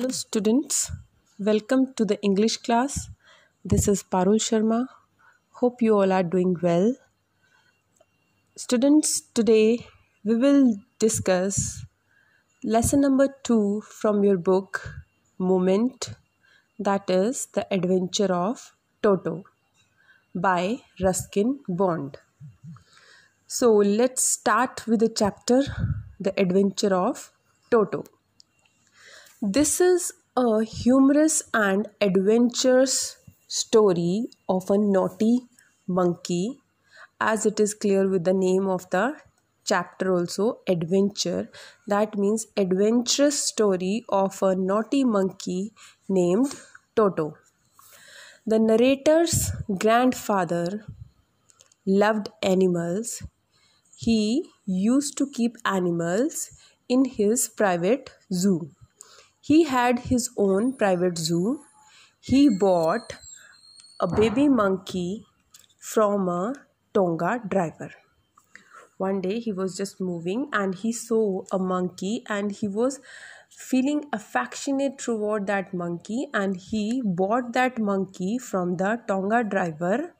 Hello students, welcome to the English class. This is Parul Sharma. Hope you all are doing well. Students, today we will discuss lesson number 2 from your book Moment that is The Adventure of Toto by Ruskin Bond. So let's start with the chapter The Adventure of Toto. This is a humorous and adventurous story of a naughty monkey, as it is clear with the name of the chapter also adventure that means adventurous story of a naughty monkey named toto the narrator's grandfather loved animals he used to keep animals in his private zoo he had his own private zoo. He bought a baby monkey from a Tonga driver. One day he was just moving and he saw a monkey and he was feeling affectionate toward that monkey and he bought that monkey from the Tonga driver.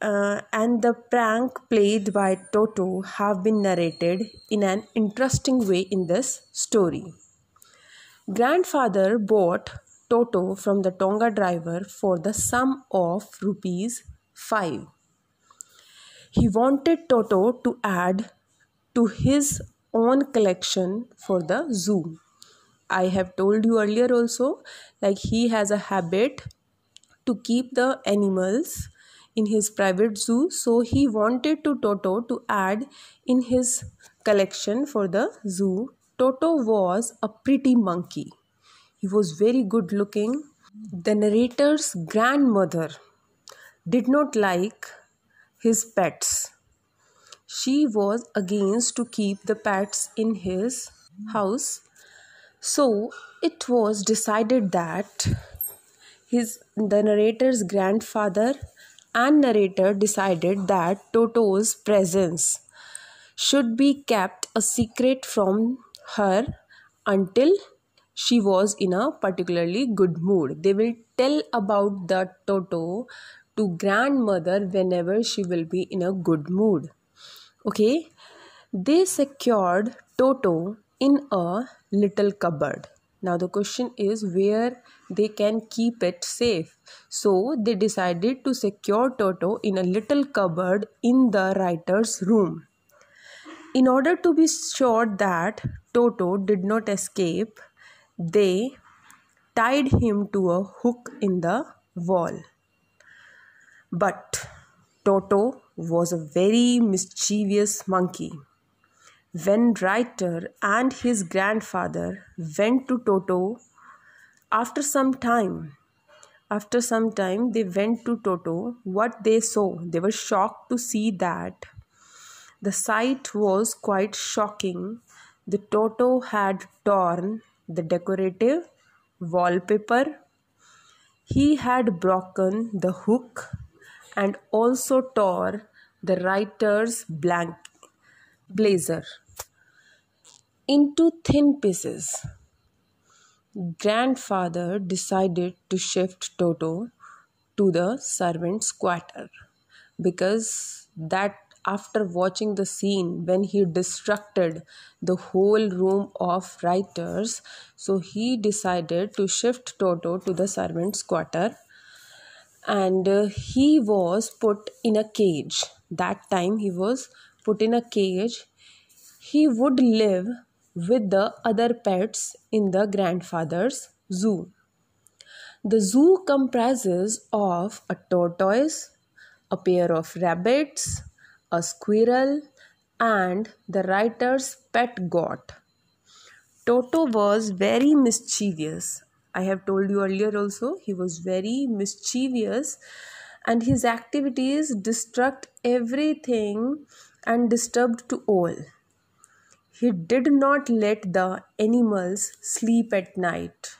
Uh, and the prank played by Toto have been narrated in an interesting way in this story. Grandfather bought Toto from the Tonga driver for the sum of rupees 5. He wanted Toto to add to his own collection for the zoo. I have told you earlier also, like he has a habit to keep the animals in his private zoo. So he wanted to Toto to add in his collection for the zoo Toto was a pretty monkey. He was very good looking. The narrator's grandmother did not like his pets. She was against to keep the pets in his house. So it was decided that his the narrator's grandfather and narrator decided that Toto's presence should be kept a secret from her until she was in a particularly good mood. They will tell about the Toto to grandmother whenever she will be in a good mood. Okay, they secured Toto in a little cupboard. Now, the question is where they can keep it safe. So, they decided to secure Toto in a little cupboard in the writer's room. In order to be sure that Toto did not escape, they tied him to a hook in the wall. But Toto was a very mischievous monkey. When Reiter and his grandfather went to Toto, after some time, after some time they went to Toto. What they saw, they were shocked to see that the sight was quite shocking the Toto had torn the decorative wallpaper. He had broken the hook and also tore the writer's blank blazer into thin pieces. Grandfather decided to shift Toto to the servants' quarter because that after watching the scene when he destructed the whole room of writers so he decided to shift toto to the servants quarter and uh, he was put in a cage that time he was put in a cage he would live with the other pets in the grandfather's zoo the zoo comprises of a tortoise a pair of rabbits a squirrel, and the writer's pet goat. Toto was very mischievous. I have told you earlier also, he was very mischievous and his activities destruct everything and disturbed to all. He did not let the animals sleep at night.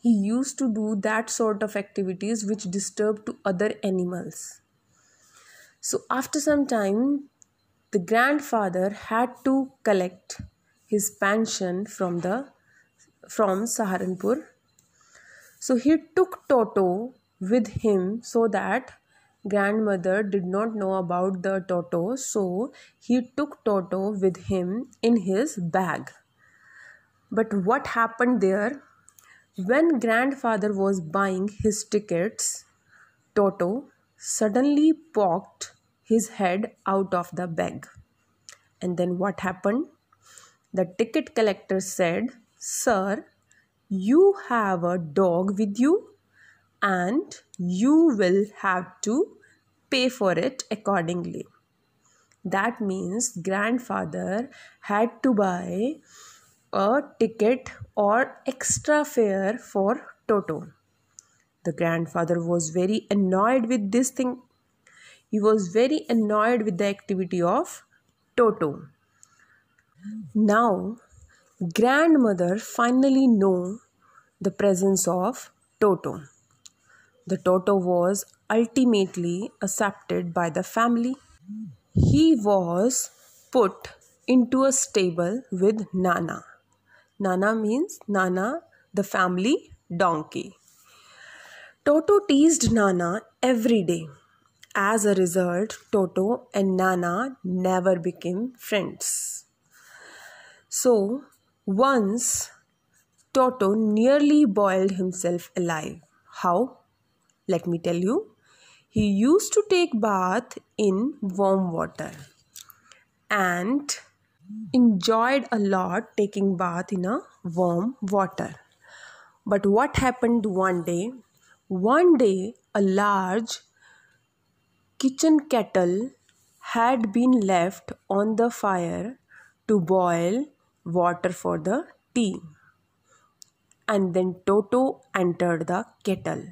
He used to do that sort of activities which disturb to other animals. So, after some time, the grandfather had to collect his pension from the from Saharanpur. So he took Toto with him so that grandmother did not know about the Toto. So he took Toto with him in his bag. But what happened there? When grandfather was buying his tickets, Toto suddenly poked his head out of the bag. And then what happened? The ticket collector said, Sir, you have a dog with you and you will have to pay for it accordingly. That means grandfather had to buy a ticket or extra fare for Toto. The grandfather was very annoyed with this thing he was very annoyed with the activity of Toto. Now, grandmother finally knew the presence of Toto. The Toto was ultimately accepted by the family. He was put into a stable with Nana. Nana means Nana, the family donkey. Toto teased Nana every day. As a result, Toto and Nana never became friends. So, once Toto nearly boiled himself alive. How? Let me tell you. He used to take bath in warm water and enjoyed a lot taking bath in a warm water. But what happened one day? One day, a large kitchen kettle had been left on the fire to boil water for the tea. And then Toto entered the kettle.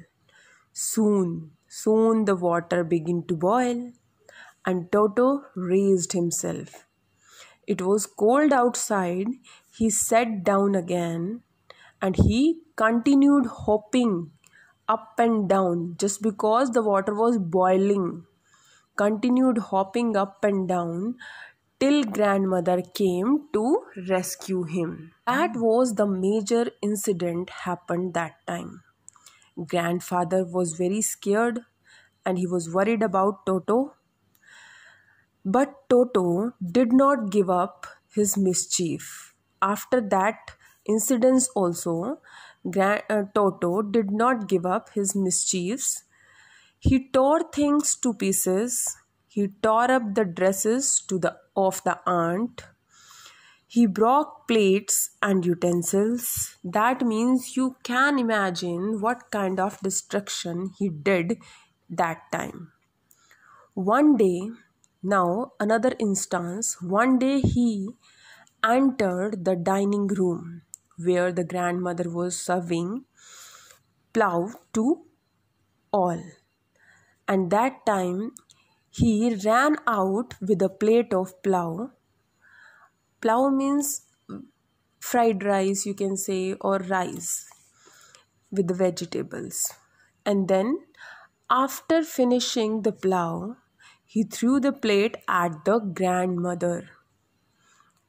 Soon, soon the water began to boil, and Toto raised himself. It was cold outside. He sat down again and he continued hopping up and down just because the water was boiling continued hopping up and down till grandmother came to rescue him. That was the major incident happened that time. Grandfather was very scared and he was worried about Toto. But Toto did not give up his mischief. After that incident also, Grand, uh, Toto did not give up his mischiefs he tore things to pieces. He tore up the dresses to the, of the aunt. He broke plates and utensils. That means you can imagine what kind of destruction he did that time. One day, now another instance, one day he entered the dining room where the grandmother was serving plough to all and that time he ran out with a plate of plow. Plow means fried rice, you can say, or rice with the vegetables. And then, after finishing the plow, he threw the plate at the grandmother.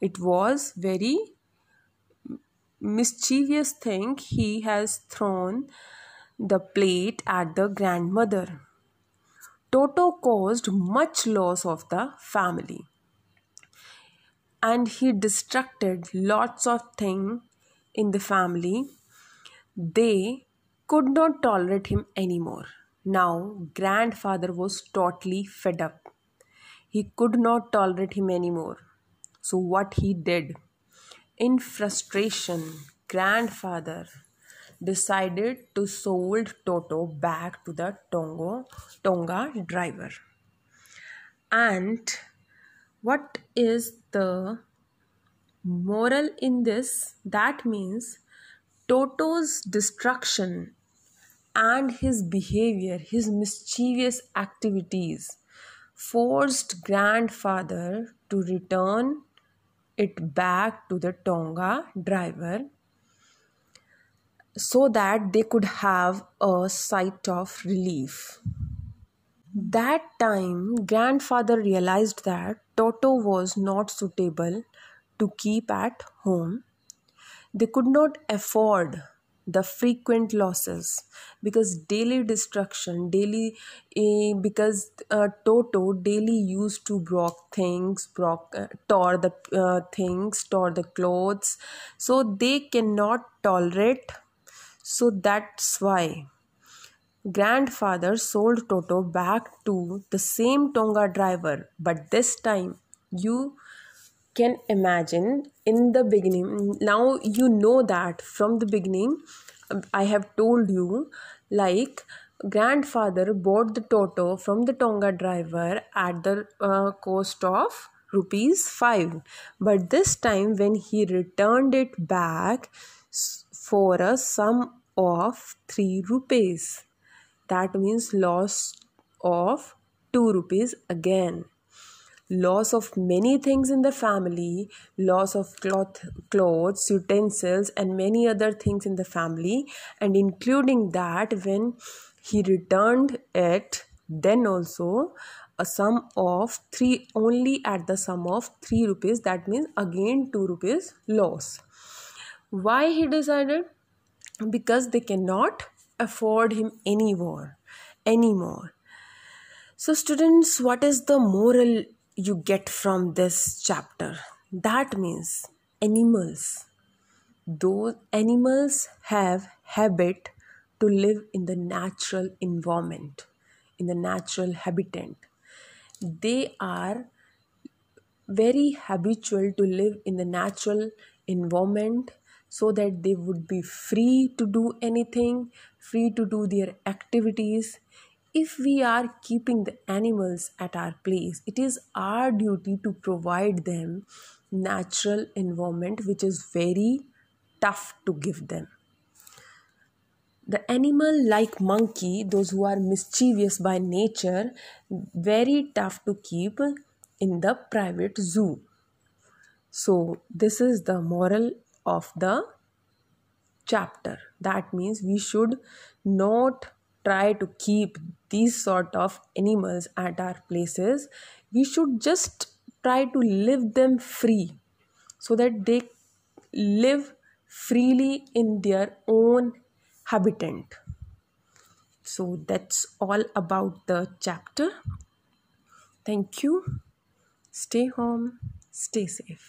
It was very mischievous thing he has thrown the plate at the grandmother Toto caused much loss of the family and he destructed lots of things in the family. They could not tolerate him anymore. Now, grandfather was totally fed up. He could not tolerate him anymore. So, what he did? In frustration, grandfather decided to sold Toto back to the Tongo, Tonga driver. And what is the moral in this? That means Toto's destruction and his behavior, his mischievous activities, forced grandfather to return it back to the Tonga driver so that they could have a sight of relief. That time, grandfather realized that Toto was not suitable to keep at home. They could not afford the frequent losses because daily destruction daily uh, because uh, toto daily used to broke things broke uh, tore the uh, things tore the clothes so they cannot tolerate so that's why grandfather sold Toto back to the same Tonga driver, but this time you can imagine in the beginning. Now you know that from the beginning, um, I have told you like grandfather bought the Toto from the Tonga driver at the uh, cost of rupees 5 but this time when he returned it back for a sum of 3 rupees. That means loss of 2 rupees again. Loss of many things in the family, loss of cloth, clothes, utensils, and many other things in the family, and including that when he returned it, then also a sum of 3 only at the sum of 3 rupees, that means again 2 rupees loss. Why he decided? Because they cannot afford him anymore. Anymore. So, students, what is the moral you get from this chapter? That means animals. Those animals have habit to live in the natural environment, in the natural habitat. They are very habitual to live in the natural environment so that they would be free to do anything, free to do their activities. If we are keeping the animals at our place, it is our duty to provide them natural environment which is very tough to give them. The animal like monkey, those who are mischievous by nature, very tough to keep in the private zoo. So, this is the moral of the chapter. That means we should not try to keep these sort of animals at our places. We should just try to live them free so that they live freely in their own habitat. So that's all about the chapter. Thank you. Stay home, stay safe.